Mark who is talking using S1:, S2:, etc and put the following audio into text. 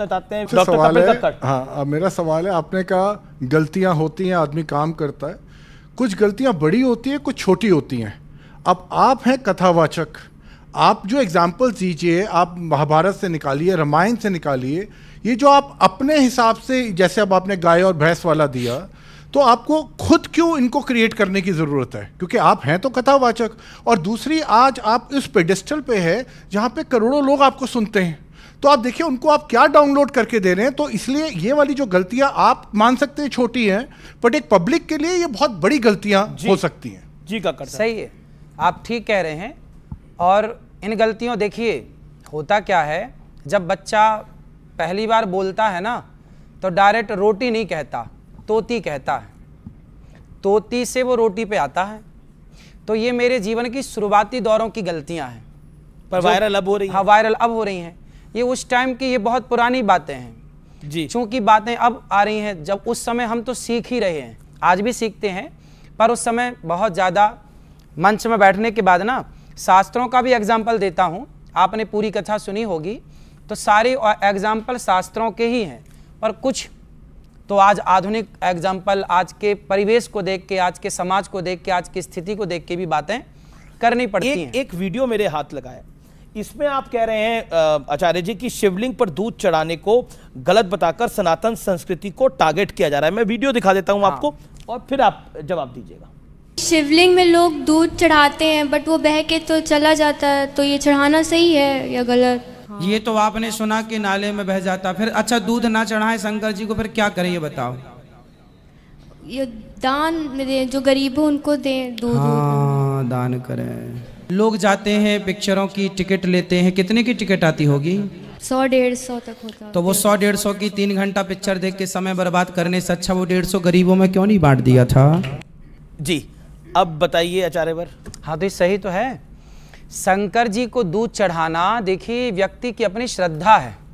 S1: बताते हैं अच्छा,
S2: हाँ मेरा सवाल है आपने कहा गलतियां होती हैं आदमी काम करता है कुछ गलतियां बड़ी होती हैं कुछ छोटी होती हैं अब आप हैं कथावाचक आप जो एग्जाम्पल दीजिए आप महाभारत से निकालिए रामायण से निकालिए ये जो आप अपने हिसाब से जैसे अब आपने गाय और भैंस वाला दिया तो आपको खुद क्यों इनको क्रिएट करने की ज़रूरत है क्योंकि आप हैं तो कथावाचक और दूसरी आज आप इस पेडिस्टल पे है जहाँ पे करोड़ों लोग आपको सुनते हैं तो आप देखिए उनको आप क्या डाउनलोड करके दे रहे हैं तो इसलिए ये वाली जो गलतियां आप मान सकते हैं छोटी हैं बट एक पब्लिक के लिए ये बहुत बड़ी गलतियां हो सकती हैं
S3: जी कर सही है आप ठीक कह रहे हैं और इन गलतियों देखिए होता क्या है जब बच्चा पहली बार बोलता है ना तो डायरेक्ट रोटी नहीं कहता तोती कहता है तोती से वो रोटी पे आता है तो ये मेरे जीवन की शुरुआती दौरों की गलतियां हैं पर वायरल अब हो रही हाँ वायरल अब हो रही हैं हाँ, ये उस टाइम की ये बहुत पुरानी बातें हैं जी चूंकि बातें अब आ रही हैं जब उस समय हम तो सीख ही रहे हैं आज भी सीखते हैं पर उस समय बहुत ज़्यादा मंच में बैठने के बाद ना शास्त्रों का भी एग्जाम्पल देता हूँ आपने पूरी कथा सुनी होगी तो सारे एग्जाम्पल शास्त्रों के ही हैं पर कुछ तो आज आधुनिक एग्जाम्पल आज के परिवेश को देख के आज के समाज को देख के आज की स्थिति को देख के भी बातें करनी पड़ती एक, हैं एक वीडियो
S1: मेरे हाथ लगाया इसमें आप कह रहे हैं आचार्य जी कि शिवलिंग पर दूध चढ़ाने को गलत बताकर सनातन संस्कृति को टारगेट किया जा रहा है मैं वीडियो दिखा देता हूँ हाँ। आपको और फिर आप जवाब दीजिएगा
S4: शिवलिंग में लोग दूध चढ़ाते हैं बट वो बह के तो चला जाता है तो ये चढ़ाना सही है या गलत
S3: हाँ। ये तो आपने सुना कि नाले में बह जाता फिर अच्छा दूध ना चढ़ाए शंकर जी को फिर क्या करें ये बताओ
S4: ये दान दें जो गरीब हो उनको दे दूध हाँ।
S3: दान करें लोग जाते हैं पिक्चरों की टिकट लेते हैं कितने की टिकट आती होगी
S4: सौ डेढ़ सौ तक होता
S3: तो वो सौ डेढ़ सौ की तीन घंटा पिक्चर देख के समय बर्बाद करने से अच्छा वो डेढ़ सौ गरीबों में क्यों नहीं बांट दिया था जी अब बताइए आचार्य वर हाँ तो सही तो है शंकर जी को दूध चढ़ाना देखिए व्यक्ति की अपनी श्रद्धा है